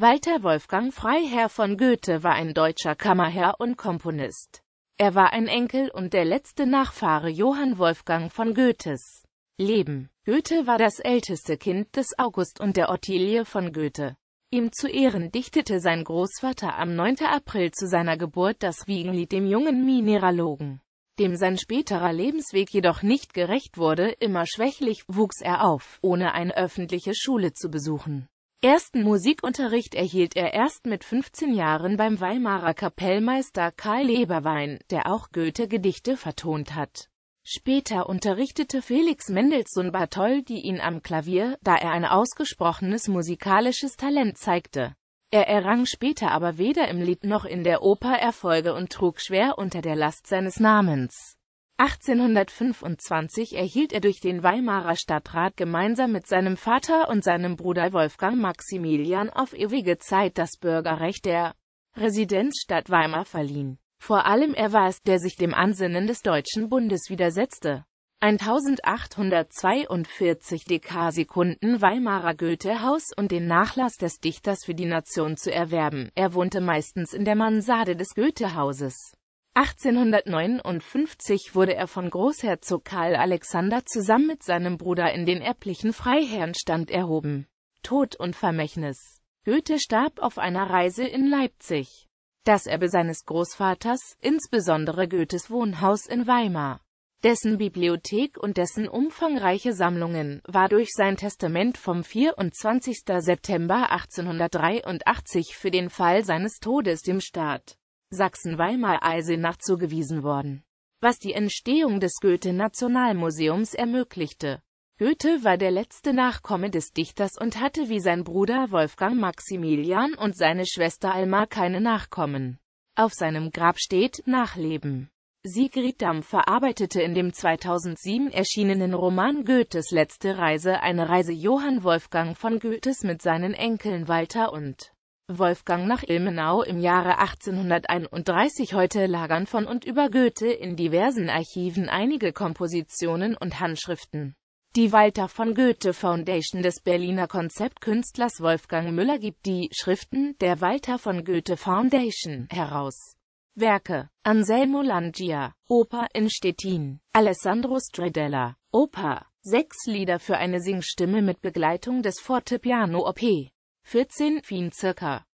Walter Wolfgang Freiherr von Goethe war ein deutscher Kammerherr und Komponist. Er war ein Enkel und der letzte Nachfahre Johann Wolfgang von Goethes. Leben Goethe war das älteste Kind des August und der Ottilie von Goethe. Ihm zu Ehren dichtete sein Großvater am 9. April zu seiner Geburt das Wiegenlied dem jungen Mineralogen. Dem sein späterer Lebensweg jedoch nicht gerecht wurde, immer schwächlich, wuchs er auf, ohne eine öffentliche Schule zu besuchen. Ersten Musikunterricht erhielt er erst mit 15 Jahren beim Weimarer Kapellmeister Karl Leberwein, der auch Goethe-Gedichte vertont hat. Später unterrichtete Felix Mendelssohn Bartholdy ihn am Klavier, da er ein ausgesprochenes musikalisches Talent zeigte. Er errang später aber weder im Lied noch in der Oper Erfolge und trug schwer unter der Last seines Namens. 1825 erhielt er durch den Weimarer Stadtrat gemeinsam mit seinem Vater und seinem Bruder Wolfgang Maximilian auf ewige Zeit das Bürgerrecht der Residenzstadt Weimar verliehen. Vor allem er war es, der sich dem Ansinnen des Deutschen Bundes widersetzte. 1842 Dekarsekunden Weimarer Goethehaus und den Nachlass des Dichters für die Nation zu erwerben. Er wohnte meistens in der Mansarde des Goethehauses. 1859 wurde er von Großherzog Karl Alexander zusammen mit seinem Bruder in den erblichen Freiherrenstand erhoben. Tod und Vermächtnis Goethe starb auf einer Reise in Leipzig. Das Erbe seines Großvaters, insbesondere Goethes Wohnhaus in Weimar, dessen Bibliothek und dessen umfangreiche Sammlungen, war durch sein Testament vom 24. September 1883 für den Fall seines Todes dem Staat Sachsen-Weimar-Eisenach zugewiesen worden, was die Entstehung des Goethe-Nationalmuseums ermöglichte. Goethe war der letzte Nachkomme des Dichters und hatte wie sein Bruder Wolfgang Maximilian und seine Schwester Alma keine Nachkommen. Auf seinem Grab steht Nachleben. Sigrid Damm verarbeitete in dem 2007 erschienenen Roman Goethes letzte Reise eine Reise Johann Wolfgang von Goethes mit seinen Enkeln Walter und Wolfgang nach Ilmenau im Jahre 1831. Heute lagern von und über Goethe in diversen Archiven einige Kompositionen und Handschriften. Die Walter von Goethe Foundation des Berliner Konzeptkünstlers Wolfgang Müller gibt die Schriften der Walter von Goethe Foundation heraus. Werke Anselmo Langia, Oper in Stettin, Alessandro Stradella, Oper, sechs Lieder für eine Singstimme mit Begleitung des Fortepiano OP. 14 Fin circa.